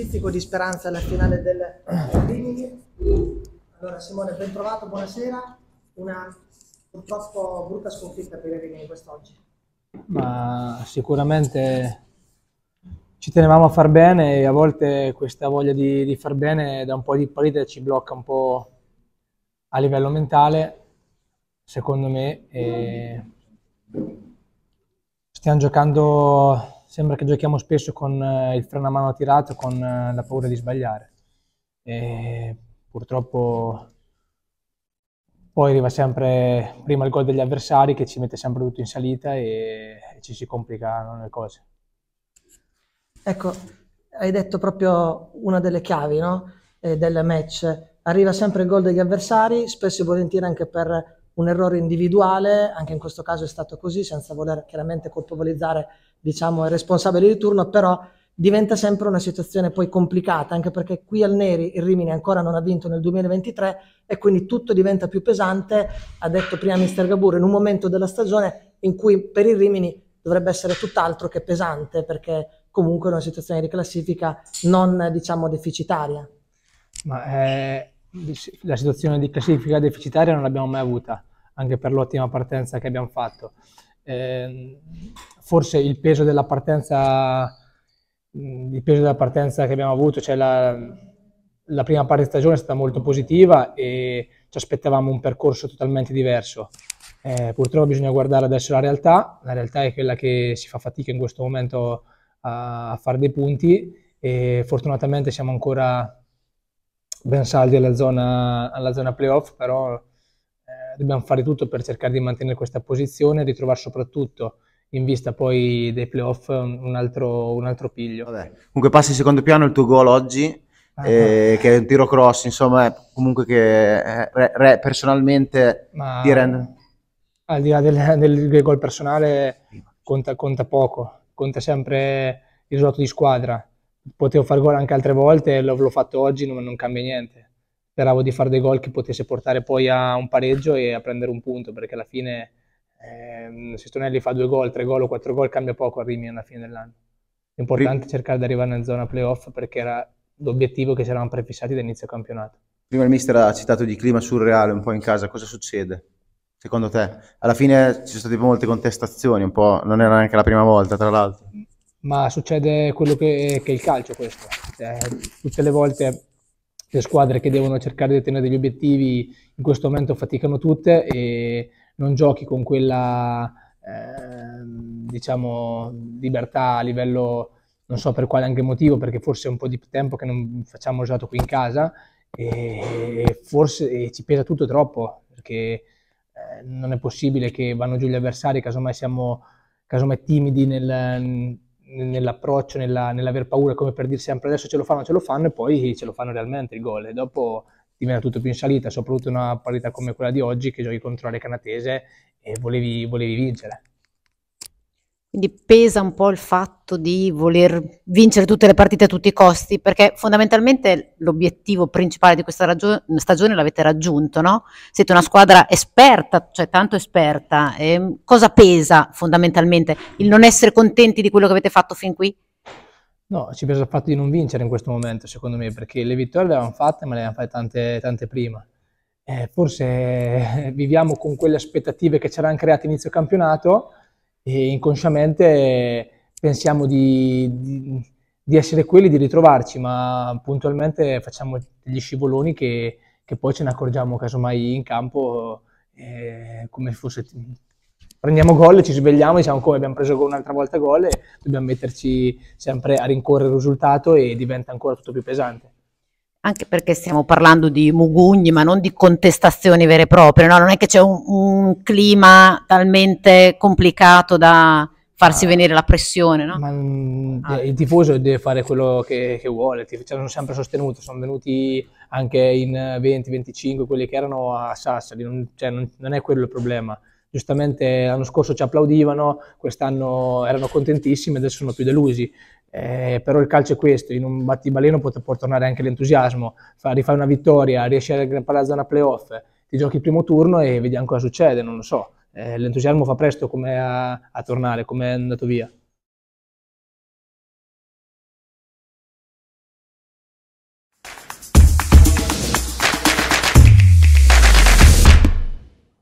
pizzico di speranza alla finale del Rimini. Allora Simone, ben trovato, buonasera. Una purtroppo brutta sconfitta per il Rimini quest'oggi. Ma sicuramente ci tenevamo a far bene e a volte questa voglia di, di far bene da un po' di partita ci blocca un po' a livello mentale, secondo me. E... Stiamo giocando sembra che giochiamo spesso con eh, il freno a mano tirato, con eh, la paura di sbagliare. E purtroppo poi arriva sempre prima il gol degli avversari che ci mette sempre tutto in salita e, e ci si complicano le cose. Ecco, hai detto proprio una delle chiavi no? eh, del match. Arriva sempre il gol degli avversari, spesso e volentieri anche per un errore individuale, anche in questo caso è stato così, senza voler chiaramente colpevolizzare diciamo, il responsabile di turno, però diventa sempre una situazione poi complicata, anche perché qui al Neri il Rimini ancora non ha vinto nel 2023 e quindi tutto diventa più pesante, ha detto prima Mister Gabur, in un momento della stagione in cui per il Rimini dovrebbe essere tutt'altro che pesante, perché comunque è una situazione di classifica non diciamo deficitaria. Ma è, eh, la situazione di classifica deficitaria non l'abbiamo mai avuta, anche per l'ottima partenza che abbiamo fatto. Eh, forse il peso della partenza mm, il peso della partenza che abbiamo avuto, cioè la, la, prima parte di stagione è stata molto positiva e ci aspettavamo un percorso totalmente diverso. Eh, purtroppo bisogna guardare adesso la realtà, la realtà è quella che si fa fatica in questo momento a, a fare dei punti e fortunatamente siamo ancora ben saldi alla zona, alla zona playoff, però eh, dobbiamo fare tutto per cercare di mantenere questa posizione e ritrovare soprattutto in vista poi dei playoff un altro, un altro piglio. Vabbè. Comunque passi in secondo piano il tuo gol oggi, ah, eh, ah. che è un tiro cross, insomma, comunque che eh, re, re, personalmente Ma, ti rende... Al di là del, del gol personale conta, conta poco, conta sempre il risultato di squadra potevo fare gol anche altre volte, l'ho, fatto oggi, ma non, non cambia niente. Speravo di fare dei gol che potesse portare poi a un pareggio e a prendere un punto, perché alla fine eh, se Tonelli fa due gol, tre gol o quattro gol cambia poco a Rimini alla fine dell'anno. L'importante è cercare di arrivare nella zona playoff perché era l'obiettivo che ci eravamo prefissati da inizio campionato. Prima il mister ha citato di clima surreale un po' in casa, cosa succede? Secondo te? Alla fine ci sono state molte contestazioni, non era neanche la prima volta tra l'altro ma succede quello che, che è il calcio questo. Cioè, tutte le volte le squadre che devono cercare di ottenere degli obiettivi in questo momento faticano tutte e non giochi con quella eh, diciamo libertà a livello non so per quale anche motivo perché forse è un po' di tempo che non facciamo giocato qui in casa e forse e ci pesa tutto troppo perché eh, non è possibile che vanno giù gli avversari casomai siamo casomai timidi nel nell'approccio, nella, nell'aver paura, come per dire sempre adesso ce lo fanno, ce lo fanno e poi ce lo fanno realmente il gol e dopo diventa tutto più in salita, soprattutto in una partita come quella di oggi che giochi contro le canatese e volevi, volevi vincere. Quindi pesa un po' il fatto di voler vincere tutte le partite a tutti i costi, perché fondamentalmente l'obiettivo principale di questa raggio- stagione l'avete raggiunto, no? Siete una squadra esperta, cioè tanto esperta. Eh, cosa pesa fondamentalmente? Il non essere contenti di quello che avete fatto fin qui? No, ci pesa il fatto di non vincere in questo momento, secondo me, perché le vittorie le avevamo fatte, ma le avevamo fatte tante, tante prima. Eh, forse eh, viviamo con quelle aspettative che ci eravamo create inizio campionato e inconsciamente pensiamo di, di, di, essere quelli, di ritrovarci, ma puntualmente facciamo degli scivoloni che, che poi ce ne accorgiamo casomai in campo eh, come fosse... Prendiamo gol ci svegliamo, diciamo come abbiamo preso un'altra volta gol e dobbiamo metterci sempre a rincorrere il risultato e diventa ancora tutto più pesante anche perché stiamo parlando di mugugni, ma non di contestazioni vere e proprie, no? non è che c'è un, un clima talmente complicato da farsi ah, eh. venire la pressione. No? Ma, mm, ah. Il tifoso deve fare quello che, che vuole, ci cioè, hanno sempre sostenuto, sono venuti anche in 20-25 quelli che erano a Sassari, non, cioè, non, non è quello il problema giustamente l'anno scorso ci applaudivano, quest'anno erano contentissimi, adesso sono più delusi. Eh, però il calcio è questo, in un battibaleno può, può tornare anche l'entusiasmo, fa, rifai una vittoria, riesci a aggrappare la zona playoff, ti giochi il primo turno e vediamo cosa succede, non lo so. Eh, l'entusiasmo fa presto come a, a tornare, come è andato via.